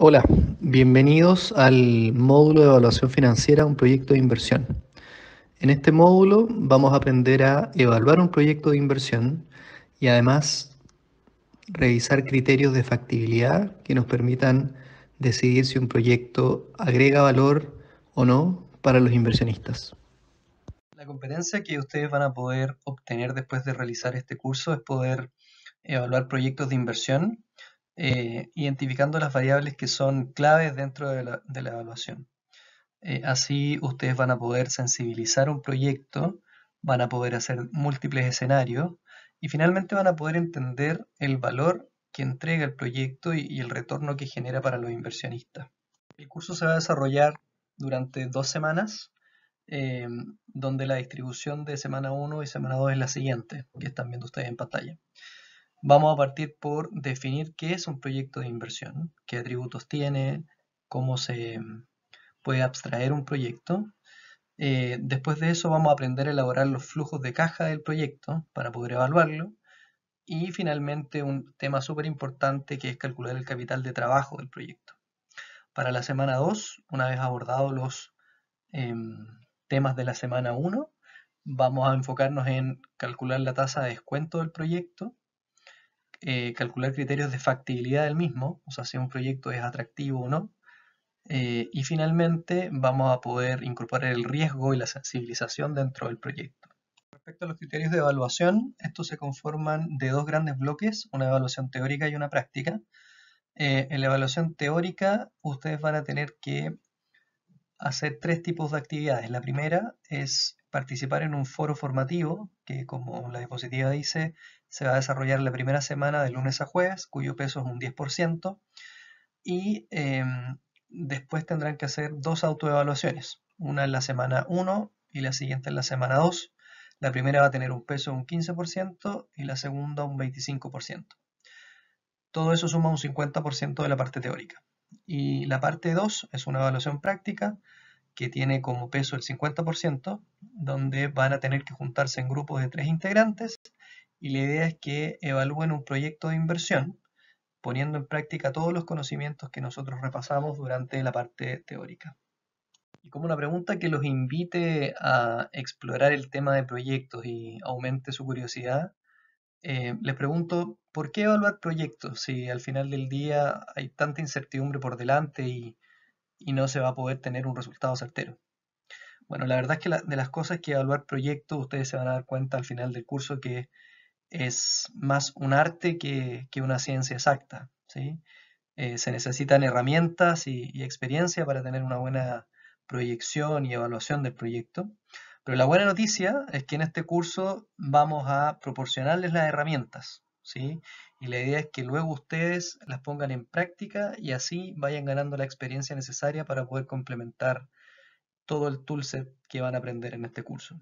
Hola, bienvenidos al módulo de evaluación financiera, un proyecto de inversión. En este módulo vamos a aprender a evaluar un proyecto de inversión y además revisar criterios de factibilidad que nos permitan decidir si un proyecto agrega valor o no para los inversionistas. La competencia que ustedes van a poder obtener después de realizar este curso es poder evaluar proyectos de inversión eh, identificando las variables que son claves dentro de la, evaluación. Eh, así ustedes van a poder sensibilizar un proyecto, van a poder hacer múltiples escenarios y finalmente van a poder entender el valor que entrega el proyecto y, el retorno que genera para los inversionistas. El curso se va a desarrollar durante dos semanas, eh, donde la distribución de semana 1 y semana 2 es la siguiente, que están viendo ustedes en pantalla. Vamos a partir por definir qué es un proyecto de inversión, qué atributos tiene, cómo se mm, puede abstraer un proyecto. Eh, después de eso vamos a aprender a elaborar los flujos de caja del proyecto para poder evaluarlo. Y finalmente un tema súper importante que es calcular el capital de trabajo del proyecto. Para la semana 2, una vez abordados los em, temas de la semana 1, vamos a enfocarnos en calcular la tasa de descuento del proyecto, eh, calcular criterios de factibilidad del mismo, o sea, si un proyecto es atractivo o no. Eh, y finalmente vamos a poder incorporar el riesgo y la sensibilización dentro del proyecto. Respecto a los criterios de evaluación, estos se conforman de dos grandes bloques, una evaluación teórica y una práctica. Eh, en la evaluación teórica, ustedes van a tener que hacer tres tipos de actividades. La primera es participar en un foro formativo que, como la diapositiva dice, se va a desarrollar la primera semana de lunes a jueves, cuyo peso es un 10%, y em, después tendrán que hacer dos autoevaluaciones, una en la semana 1 y la siguiente en la semana 2. La primera va a tener un peso de un 15% y la segunda un 25%. Todo eso suma un 50% de la parte teórica. Y la parte 2 es una evaluación práctica que tiene como peso el 50%, donde van a tener que juntarse en grupos de tres integrantes y la idea es que evalúen un proyecto de inversión poniendo en práctica todos los conocimientos que nosotros repasamos durante la parte teórica. Y como una pregunta que los invite a explorar el tema de proyectos y aumente su curiosidad, eh, les pregunto, ¿por qué evaluar proyectos si al final del día hay tanta incertidumbre por delante y y no se va a poder tener un resultado certero. Bueno, la verdad es que de las cosas que evaluar proyectos, ustedes se van a dar cuenta al final del curso que es más un arte que, una ciencia exacta. ¿sí? Eh, se necesitan herramientas y, y, experiencia para tener una buena proyección y evaluación del proyecto. Pero la buena noticia es que en este curso vamos a proporcionarles las herramientas ¿sí? Y la idea es que luego ustedes las pongan en práctica y así vayan ganando la experiencia necesaria para poder complementar todo el toolset que van a aprender en este curso.